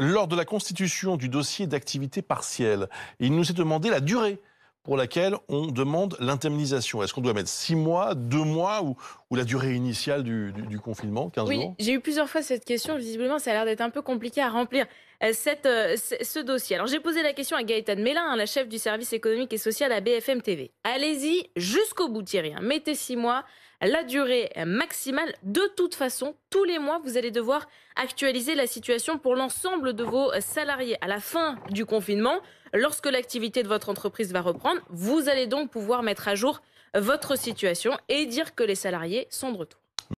lors de la constitution du dossier d'activité partielle. Il nous est demandé la durée pour laquelle on demande l'indemnisation. Est-ce qu'on doit mettre 6 mois, 2 mois ou, la durée initiale du, confinement, 15 jours j'ai eu plusieurs fois cette question. Visiblement, ça a l'air d'être un peu compliqué à remplir euh, euh, ce dossier. Alors, j'ai posé la question à Gaëtan Mélin, hein, la chef du service économique et social à BFM TV. Allez-y jusqu'au bout, Thierry. Hein. Mettez 6 mois, la durée maximale. De toute façon, tous les mois, vous allez devoir actualiser la situation pour l'ensemble de vos salariés. À la fin du confinement, lorsque l'activité de votre entreprise va reprendre, vous allez donc pouvoir mettre à jour votre situation et dire que les salariés sont de retour.